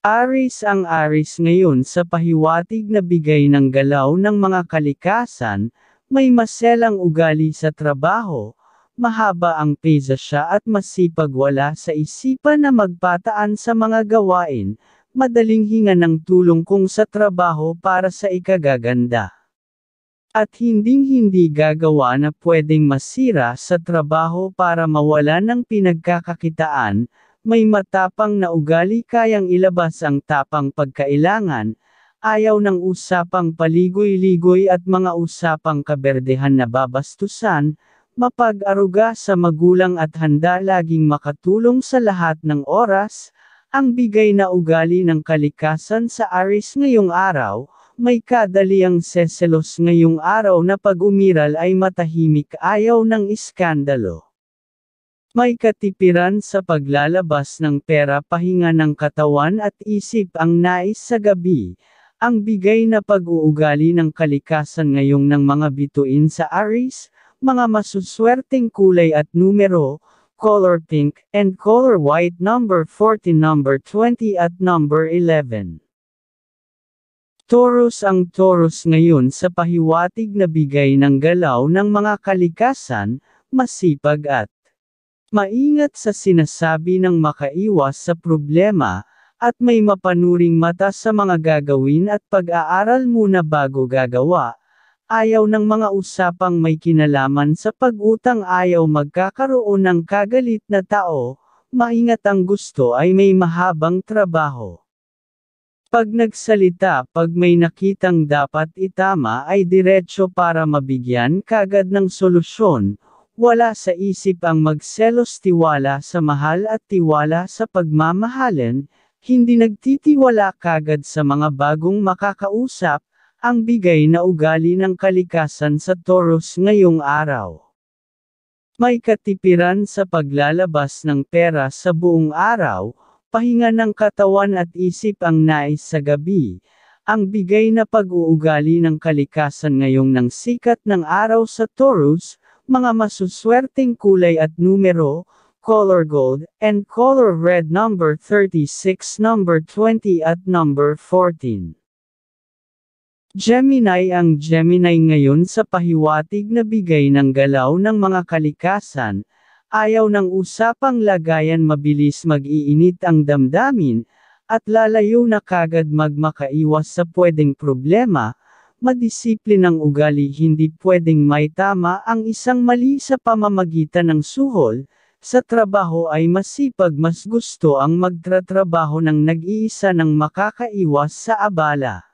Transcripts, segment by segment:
Aris ang Aris ngayon sa pahiwatig na bigay ng galaw ng mga kalikasan, may maselang ugali sa trabaho, mahaba ang pisa siya at masipag wala sa isipan na magpataan sa mga gawain, madaling hinga ng tulong kung sa trabaho para sa ikagaganda. At hinding-hindi gagawa na pwedeng masira sa trabaho para mawala ng pinagkakakitaan, may matapang na ugali kayang ilabas ang tapang pagkailangan, ayaw ng usapang paligoy-ligoy at mga usapang kaberdehan na babastusan, mapag-aruga sa magulang at handa laging makatulong sa lahat ng oras, ang bigay na ugali ng kalikasan sa Aris ngayong araw, may kadaliang seselos ngayong araw na pag umiral ay matahimik ayaw ng iskandalo. May katipiran sa paglalabas ng pera pahinga ng katawan at isip ang nais sa gabi, ang bigay na pag-uugali ng kalikasan ngayong ng mga bituin sa Aries, mga masuswerteng kulay at numero, color pink, and color white number 40 number 20 at number 11. Taurus ang Taurus ngayon sa pahiwatig na bigay ng galaw ng mga kalikasan, masipag at Maingat sa sinasabi ng makaiwas sa problema, at may mapanuring mata sa mga gagawin at pag-aaral muna bago gagawa. Ayaw ng mga usapang may kinalaman sa pag-utang ayaw magkakaroon ng kagalit na tao, maingat ang gusto ay may mahabang trabaho. Pag nagsalita pag may nakitang dapat itama ay diretsyo para mabigyan kagad ng solusyon, wala sa isip ang magselos tiwala sa mahal at tiwala sa pagmamahalan, hindi nagtitiwala kagad sa mga bagong makakausap, ang bigay na ugali ng kalikasan sa Taurus ngayong araw. May katipiran sa paglalabas ng pera sa buong araw, pahinga ng katawan at isip ang nais sa gabi, ang bigay na pag-uugali ng kalikasan ngayong ng sikat ng araw sa Taurus, mga masuswerteng kulay at numero, color gold, and color red number 36, number 20 at number 14. Gemini Ang Gemini ngayon sa pahiwatig na bigay ng galaw ng mga kalikasan, ayaw ng usapang lagayan mabilis mag-iinit ang damdamin, at lalayo na kagad magmakaiwas sa pwedeng problema, madisiplin ang ugali hindi pwedeng may tama ang isang mali sa pamamagitan ng suhol, sa trabaho ay masipag mas gusto ang magtratrabaho ng nag-iisa ng makakaiwas sa abala.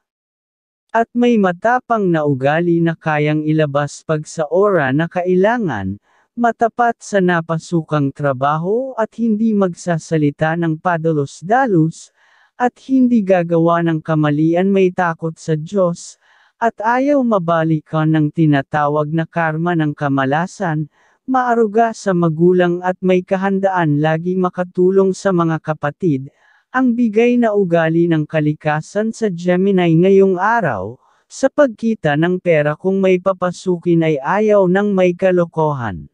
At may matapang na ugali na kayang ilabas pag sa ora na kailangan, matapat sa napasukang trabaho at hindi magsasalita ng padalos-dalos, at hindi gagawa ng kamalian may takot sa Diyos, at ayaw mabalikan ng tinatawag na karma ng kamalasan, maaruga sa magulang at may kahandaan lagi makatulong sa mga kapatid, ang bigay na ugali ng kalikasan sa Gemini ngayong araw, sa pagkita ng pera kung may papasukin ay ayaw ng may kalokohan.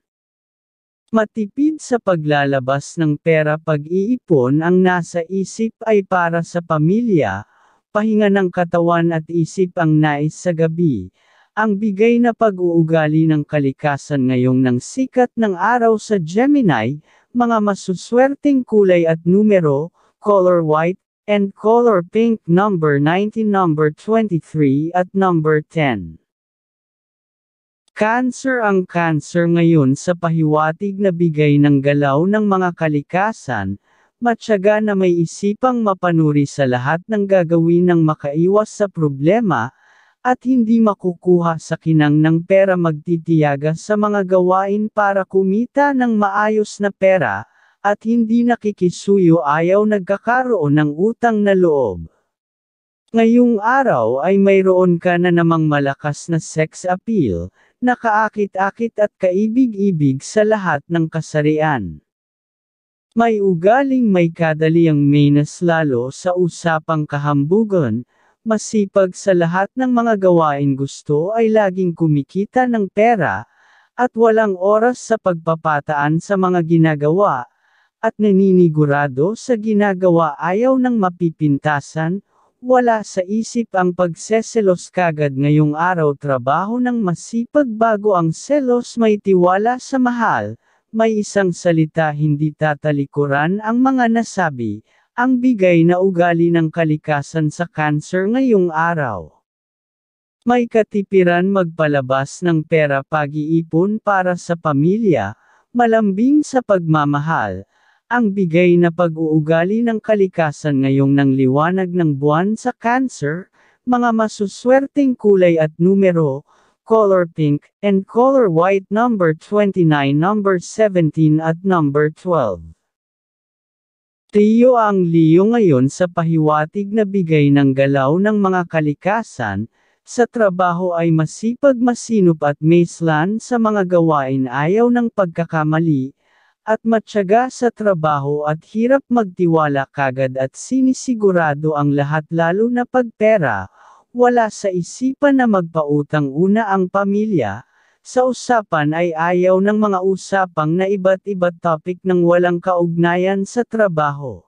Matipid sa paglalabas ng pera pag-iipon ang nasa isip ay para sa pamilya, pahinga ng katawan at isip ang nais sa gabi, ang bigay na pag-uugali ng kalikasan ngayong ng sikat ng araw sa Gemini, mga masuswerteng kulay at numero, color white, and color pink number 19 number 23 at number 10. Cancer ang cancer ngayon sa pahiwatig na bigay ng galaw ng mga kalikasan, matyaga na may isipang mapanuri sa lahat ng gagawin ng makaiwas sa problema, at hindi makukuha sa kinang ng pera magtitiyaga sa mga gawain para kumita ng maayos na pera, at hindi nakikisuyo ayaw nagkakaroon ng utang na loob. Ngayong araw ay mayroon ka na namang malakas na sex appeal, nakaakit-akit at kaibig-ibig sa lahat ng kasarian. May ugaling may kadali ang Maynas lalo sa usapang kahambugan, masipag sa lahat ng mga gawain gusto ay laging kumikita ng pera, at walang oras sa pagpapataan sa mga ginagawa, at naninigurado sa ginagawa ayaw ng mapipintasan, wala sa isip ang pagseselos kagad ngayong araw trabaho ng masipag bago ang selos may tiwala sa mahal, may isang salita hindi tatalikuran ang mga nasabi, ang bigay na ugali ng kalikasan sa cancer ngayong araw. May katipiran magpalabas ng pera pag-iipon para sa pamilya, malambing sa pagmamahal, ang bigay na pag-uugali ng kalikasan ngayong ng liwanag ng buwan sa cancer, mga masuswerteng kulay at numero, color pink, and color white number 29, number 17 at number 12. Tiyo ang liyo ngayon sa pahiwatig na bigay ng galaw ng mga kalikasan, sa trabaho ay masipag masinop at maislan sa mga gawain ayaw ng pagkakamali, at matyaga sa trabaho at hirap magtiwala kagad at sinisigurado ang lahat lalo na pagpera, wala sa isipan na magpautang una ang pamilya, sa usapan ay ayaw ng mga usapang na iba't iba't topic ng walang kaugnayan sa trabaho.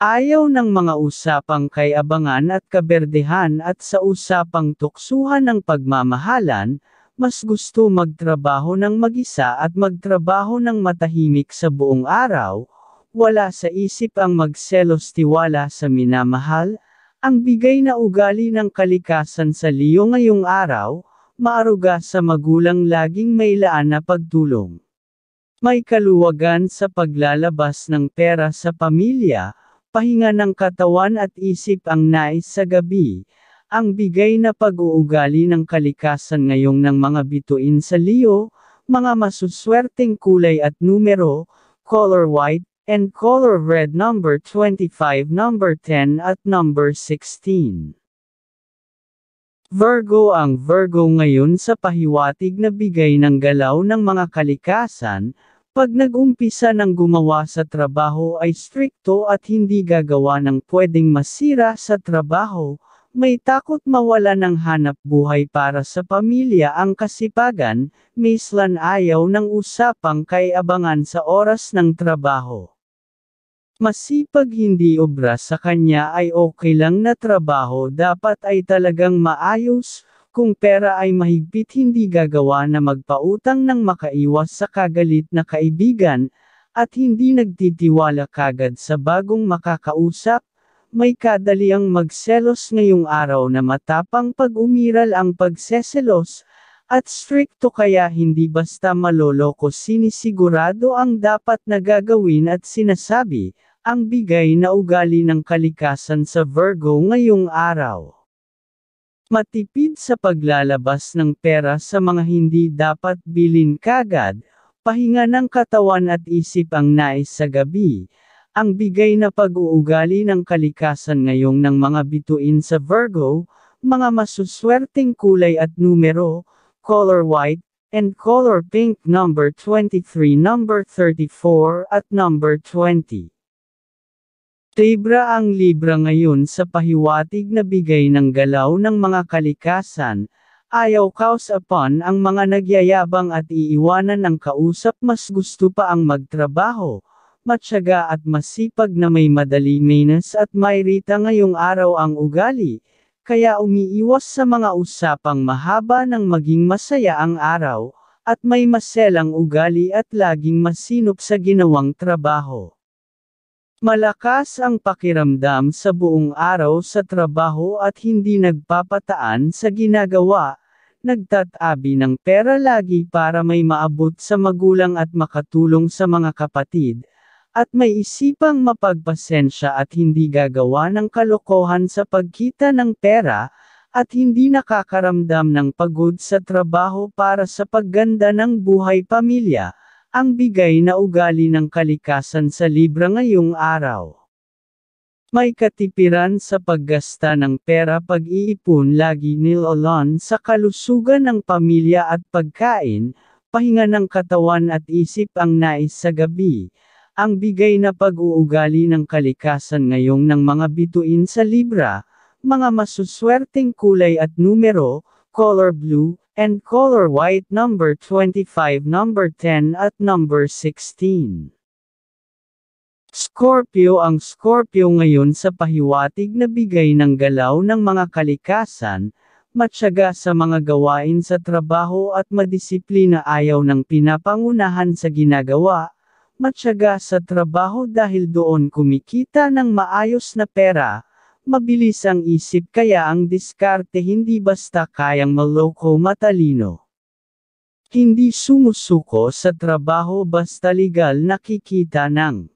Ayaw ng mga usapang kay abangan at kaberdehan at sa usapang tuksuhan ng pagmamahalan, mas gusto magtrabaho ng mag-isa at magtrabaho ng matahimik sa buong araw, wala sa isip ang magselos tiwala sa minamahal, ang bigay na ugali ng kalikasan sa liyo ngayong araw, maaruga sa magulang laging may laan na pagtulong. May kaluwagan sa paglalabas ng pera sa pamilya, pahinga ng katawan at isip ang nais sa gabi, ang bigay na pag-uugali ng kalikasan ngayong ng mga bituin sa liyo, mga masuswerteng kulay at numero, color white, and color red number 25, number 10 at number 16. Virgo ang Virgo ngayon sa pahiwatig na bigay ng galaw ng mga kalikasan, pag nag-umpisa ng gumawa sa trabaho ay strikto at hindi gagawa ng pwedeng masira sa trabaho, may takot mawala ng hanap buhay para sa pamilya ang kasipagan, mislan ayaw ng usapang kay abangan sa oras ng trabaho. Masipag hindi obra sa kanya ay okay lang na trabaho dapat ay talagang maayos, kung pera ay mahigpit hindi gagawa na magpautang ng makaiwas sa kagalit na kaibigan, at hindi nagtitiwala kagad sa bagong makakausap, may kadali ang magselos ngayong araw na matapang pag umiral ang pagseselos, at stricto kaya hindi basta maloloko sinisigurado ang dapat na gagawin at sinasabi, ang bigay na ugali ng kalikasan sa Virgo ngayong araw. Matipid sa paglalabas ng pera sa mga hindi dapat bilin kagad, pahinga ng katawan at isip ang nais sa gabi. Ang bigay na pag-uugali ng kalikasan ngayong ng mga bituin sa Virgo, mga masuswerteng kulay at numero, color white, and color pink number 23 number 34 at number 20. Libra ang Libra ngayon sa pahiwatig na bigay ng galaw ng mga kalikasan, ayaw kaus upon ang mga nagyayabang at iiwanan ang kausap mas gusto pa ang magtrabaho, matyaga at masipag na may madali menas at may rita ngayong araw ang ugali, kaya umiiwas sa mga usapang mahaba nang maging masaya ang araw, at may maselang ugali at laging masinop sa ginawang trabaho. Malakas ang pakiramdam sa buong araw sa trabaho at hindi nagpapataan sa ginagawa, nagtatabi ng pera lagi para may maabot sa magulang at makatulong sa mga kapatid, at may isipang mapagpasensya at hindi gagawa ng kalokohan sa pagkita ng pera, at hindi nakakaramdam ng pagod sa trabaho para sa pagganda ng buhay pamilya ang bigay na ugali ng kalikasan sa libra ngayong araw. May katipiran sa paggasta ng pera pag-iipon lagi nilalan sa kalusugan ng pamilya at pagkain, pahinga ng katawan at isip ang nais sa gabi. Ang bigay na pag-uugali ng kalikasan ngayong ng mga bituin sa Libra, mga masuswerteng kulay at numero, color blue, and color white number 25 number 10 at number 16. Scorpio Ang Scorpio ngayon sa pahiwatig na bigay ng galaw ng mga kalikasan, matyaga sa mga gawain sa trabaho at madisiplina ayaw ng pinapangunahan sa ginagawa, matyaga sa trabaho dahil doon kumikita ng maayos na pera, Mabilis ang isip kaya ang diskarte hindi basta kayang maloko matalino. Hindi sumusuko sa trabaho basta legal nakikita ng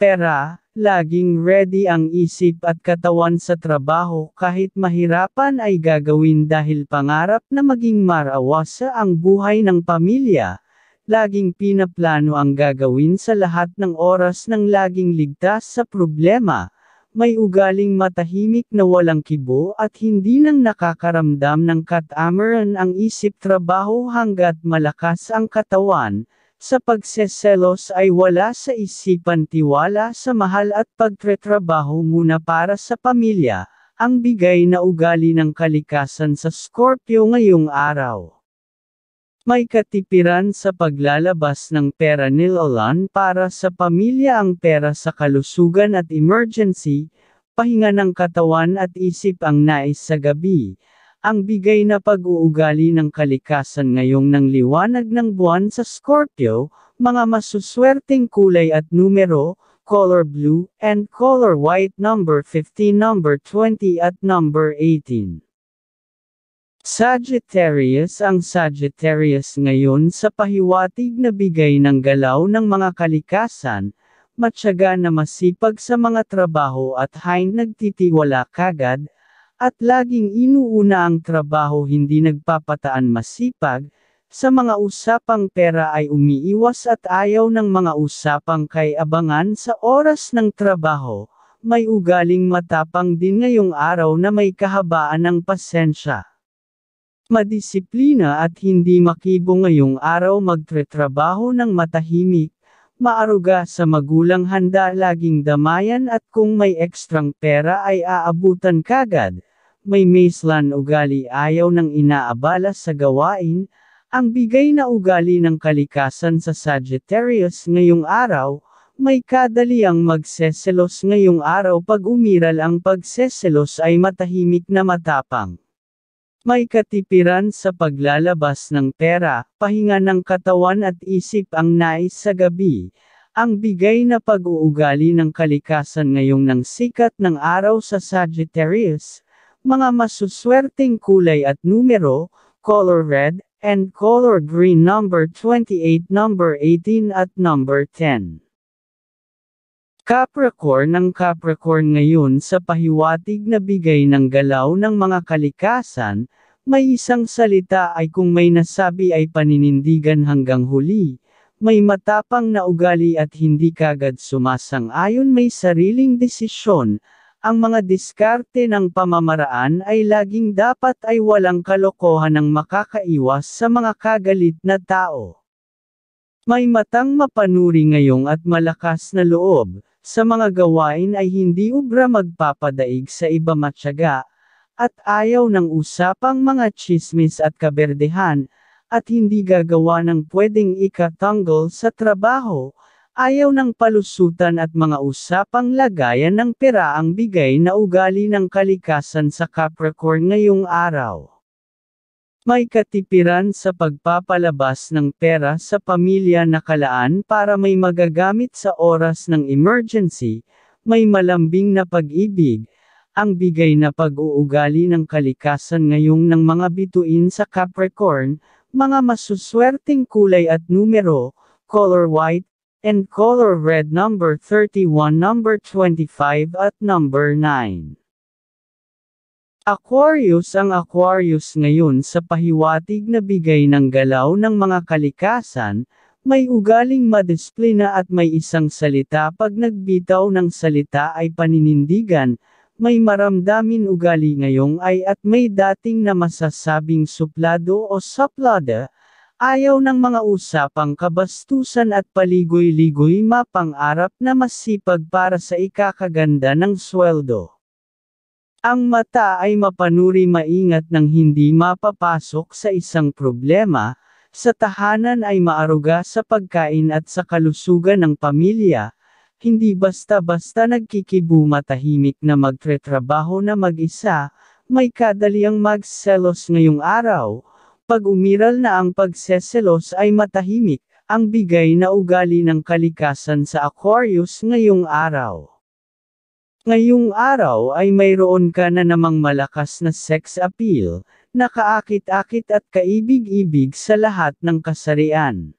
pera, laging ready ang isip at katawan sa trabaho kahit mahirapan ay gagawin dahil pangarap na maging marawasa ang buhay ng pamilya, laging pinaplano ang gagawin sa lahat ng oras ng laging ligtas sa problema, may ugaling matahimik na walang kibo at hindi nang nakakaramdam ng katamaran ang isip trabaho hanggat malakas ang katawan, sa pagseselos ay wala sa isipan tiwala sa mahal at pagtretrabaho muna para sa pamilya, ang bigay na ugali ng kalikasan sa Scorpio ngayong araw. May katipiran sa paglalabas ng pera ni Lolan para sa pamilya ang pera sa kalusugan at emergency, pahinga ng katawan at isip ang nais sa gabi. Ang bigay na pag-uugali ng kalikasan ngayong ng liwanag ng buwan sa Scorpio, mga masuswerteng kulay at numero, color blue, and color white number 15 number 20 at number 18. Sagittarius Ang Sagittarius ngayon sa pahiwatig na bigay ng galaw ng mga kalikasan, matyaga na masipag sa mga trabaho at hain nagtitiwala kagad, at laging inuuna ang trabaho hindi nagpapataan masipag, sa mga usapang pera ay umiiwas at ayaw ng mga usapang kay abangan sa oras ng trabaho, may ugaling matapang din ngayong araw na may kahabaan ng pasensya madisiplina at hindi makibo ngayong araw magtretrabaho ng matahimik, maaruga sa magulang handa laging damayan at kung may ekstrang pera ay aabutan kagad. May maislan ugali ayaw ng inaabala sa gawain, ang bigay na ugali ng kalikasan sa Sagittarius ngayong araw, may kadaliang magseselos ngayong araw pag umiral ang pagseselos ay matahimik na matapang. May katipiran sa paglalabas ng pera, pahinga ng katawan at isip ang nais sa gabi. Ang bigay na pag-uugali ng kalikasan ngayong ng sikat ng araw sa Sagittarius, mga masuswerteng kulay at numero, color red, and color green number 28, number 18 at number 10. Capricorn ang Capricorn ngayon sa pahiwatig na bigay ng galaw ng mga kalikasan, may isang salita ay kung may nasabi ay paninindigan hanggang huli, may matapang na ugali at hindi kagad sumasang-ayon may sariling desisyon, ang mga diskarte ng pamamaraan ay laging dapat ay walang kalokohan ng makakaiwas sa mga kagalit na tao. May matang mapanuri ngayong at malakas na loob, sa mga gawain ay hindi ubra magpapadaig sa iba matyaga, at ayaw ng usapang mga chismis at kaberdehan, at hindi gagawa ng pwedeng ikatanggol sa trabaho, ayaw ng palusutan at mga usapang lagayan ng pera ang bigay na ugali ng kalikasan sa Capricorn ngayong araw. May katipiran sa pagpapalabas ng pera sa pamilya na kalaan para may magagamit sa oras ng emergency, may malambing na pag-ibig, ang bigay na pag-uugali ng kalikasan ngayong ng mga bituin sa Capricorn, mga masuswerteng kulay at numero, color white, and color red number 31 number 25 at number 9. Aquarius ang Aquarius ngayon sa pahiwatig na bigay ng galaw ng mga kalikasan, may ugaling madisiplina at may isang salita pag nagbitaw ng salita ay paninindigan, may maramdamin ugali ngayong ay at may dating na masasabing suplado o saplada, ayaw ng mga usapang kabastusan at paligoy-ligoy mapang-arap na masipag para sa ikakaganda ng sweldo. Ang mata ay mapanuri maingat ng hindi mapapasok sa isang problema, sa tahanan ay maaruga sa pagkain at sa kalusugan ng pamilya, hindi basta-basta nagkikibuma tahimik na magtretrabaho na mag-isa, may kadaliang magselos ngayong araw, pag umiral na ang pagseselos ay matahimik, ang bigay na ugali ng kalikasan sa Aquarius ngayong araw. Ngayong araw ay mayroon ka na namang malakas na sex appeal, nakaakit-akit at kaibig-ibig sa lahat ng kasarian.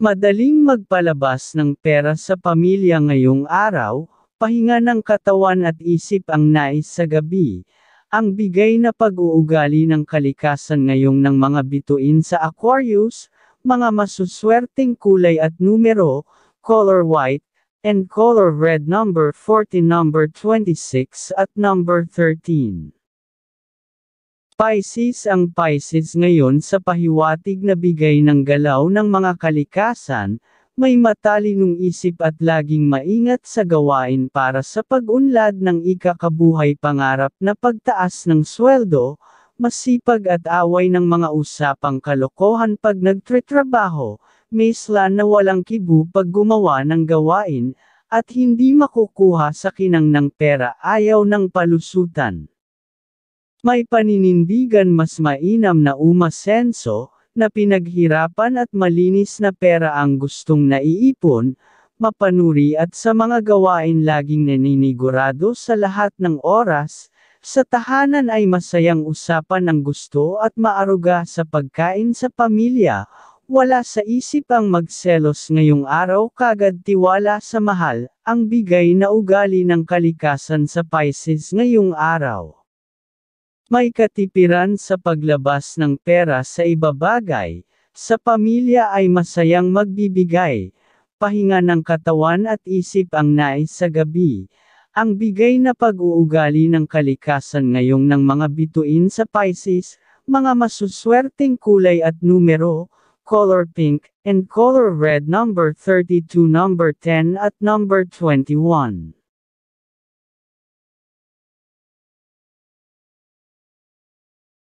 Madaling magpalabas ng pera sa pamilya ngayong araw, pahinga ng katawan at isip ang nais sa gabi, ang bigay na pag-uugali ng kalikasan ngayong ng mga bituin sa Aquarius, mga masuswerteng kulay at numero, color white, and color red number 40 number 26 at number 13. Pisces ang Pisces ngayon sa pahiwatig na bigay ng galaw ng mga kalikasan, may matalinong isip at laging maingat sa gawain para sa pag-unlad ng ikakabuhay pangarap na pagtaas ng sweldo, masipag at away ng mga usapang kalokohan pag nagtretrabaho, Miss na walang kibu pag gumawa ng gawain, at hindi makukuha sa kinang ng pera ayaw ng palusutan. May paninindigan mas mainam na umasenso, na pinaghirapan at malinis na pera ang gustong naiipon, mapanuri at sa mga gawain laging naninigurado sa lahat ng oras, sa tahanan ay masayang usapan ang gusto at maaruga sa pagkain sa pamilya, wala sa isip ang magselos ngayong araw kagad tiwala sa mahal, ang bigay na ugali ng kalikasan sa Pisces ngayong araw. May katipiran sa paglabas ng pera sa bagay, sa pamilya ay masayang magbibigay, pahinga ng katawan at isip ang nais sa gabi, ang bigay na pag-uugali ng kalikasan ngayong ng mga bituin sa Pisces, mga masuswerteng kulay at numero, color pink, and color red number 32 number 10 at number 21.